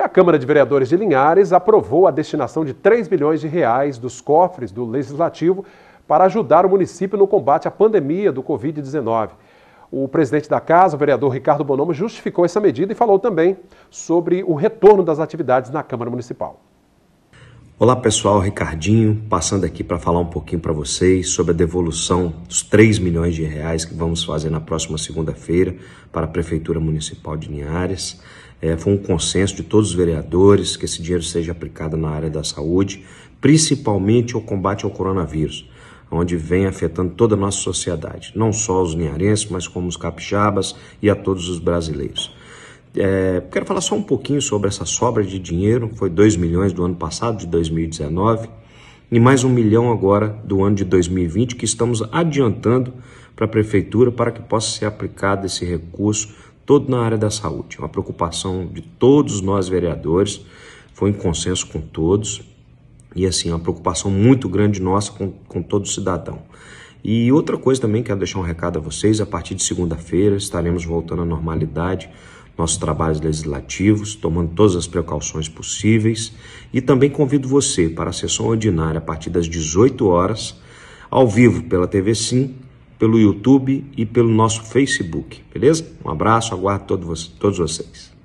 E a Câmara de Vereadores de Linhares aprovou a destinação de 3 bilhões de reais dos cofres do Legislativo para ajudar o município no combate à pandemia do Covid-19. O presidente da casa, o vereador Ricardo Bonomo, justificou essa medida e falou também sobre o retorno das atividades na Câmara Municipal. Olá pessoal, Ricardinho, passando aqui para falar um pouquinho para vocês sobre a devolução dos 3 milhões de reais que vamos fazer na próxima segunda-feira para a Prefeitura Municipal de Linhares. É, foi um consenso de todos os vereadores que esse dinheiro seja aplicado na área da saúde, principalmente ao combate ao coronavírus, onde vem afetando toda a nossa sociedade, não só os linharenses, mas como os capixabas e a todos os brasileiros. É, quero falar só um pouquinho sobre essa sobra de dinheiro, foi 2 milhões do ano passado, de 2019, e mais um milhão agora do ano de 2020, que estamos adiantando para a Prefeitura para que possa ser aplicado esse recurso todo na área da saúde. É uma preocupação de todos nós vereadores, foi em consenso com todos, e assim, é uma preocupação muito grande nossa com, com todo cidadão. E outra coisa também, quero deixar um recado a vocês, a partir de segunda-feira estaremos voltando à normalidade, nossos trabalhos legislativos, tomando todas as precauções possíveis. E também convido você para a sessão ordinária a partir das 18 horas, ao vivo pela TV Sim, pelo YouTube e pelo nosso Facebook, beleza? Um abraço, aguardo todos vocês.